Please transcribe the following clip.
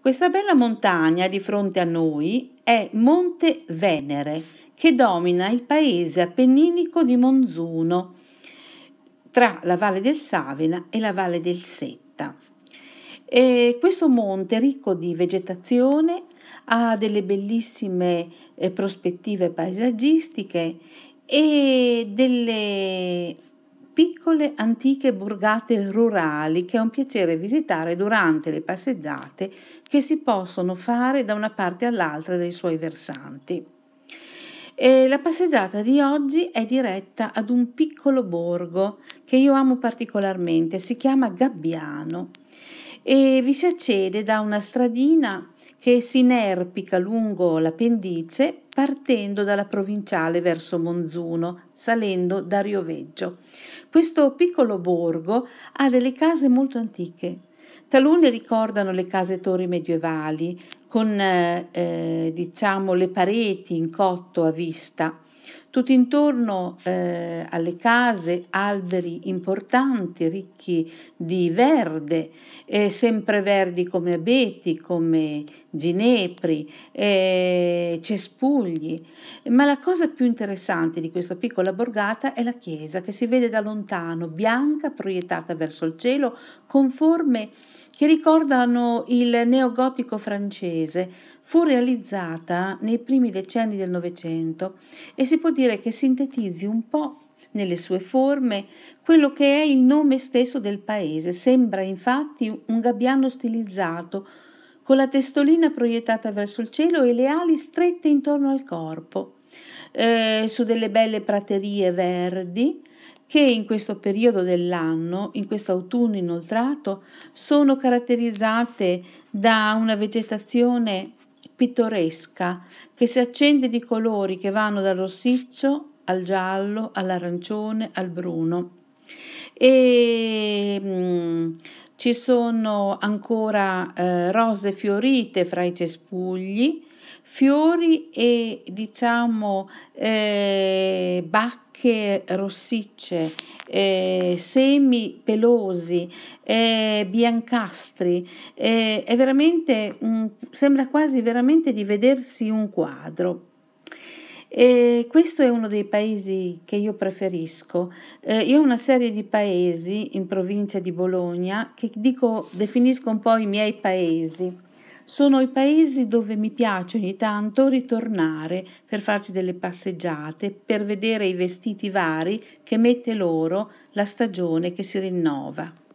Questa bella montagna di fronte a noi è Monte Venere, che domina il paese appenninico di Monzuno, tra la Valle del Savena e la Valle del Setta. E questo monte, ricco di vegetazione, ha delle bellissime eh, prospettive paesaggistiche e delle piccole antiche borgate rurali che è un piacere visitare durante le passeggiate che si possono fare da una parte all'altra dei suoi versanti. E la passeggiata di oggi è diretta ad un piccolo borgo che io amo particolarmente, si chiama Gabbiano e vi si accede da una stradina che si inerpica lungo la pendice partendo dalla provinciale verso Monzuno, salendo da Rioveggio. Questo piccolo borgo ha delle case molto antiche. Talune ricordano le case torri medievali, con eh, eh, diciamo, le pareti in cotto a vista. Tutto intorno eh, alle case alberi importanti, ricchi di verde, eh, sempre verdi come abeti, come ginepri, eh, cespugli. Ma la cosa più interessante di questa piccola borgata è la chiesa che si vede da lontano, bianca, proiettata verso il cielo, con forme che ricordano il neogotico francese, fu realizzata nei primi decenni del Novecento e si può dire che sintetizzi un po' nelle sue forme quello che è il nome stesso del paese. Sembra infatti un gabbiano stilizzato, con la testolina proiettata verso il cielo e le ali strette intorno al corpo, eh, su delle belle praterie verdi che in questo periodo dell'anno, in questo autunno inoltrato, sono caratterizzate da una vegetazione pittoresca che si accende di colori che vanno dal rossiccio al giallo, all'arancione, al bruno. E mh, mm, ci sono ancora eh, rose fiorite fra i cespugli fiori e diciamo eh, bacche rossicce, eh, semi pelosi, eh, biancastri, eh, è veramente un, sembra quasi veramente di vedersi un quadro. E questo è uno dei paesi che io preferisco. Eh, io ho una serie di paesi in provincia di Bologna che dico, definisco un po' i miei paesi. Sono i paesi dove mi piace ogni tanto ritornare per farci delle passeggiate, per vedere i vestiti vari che mette loro la stagione che si rinnova.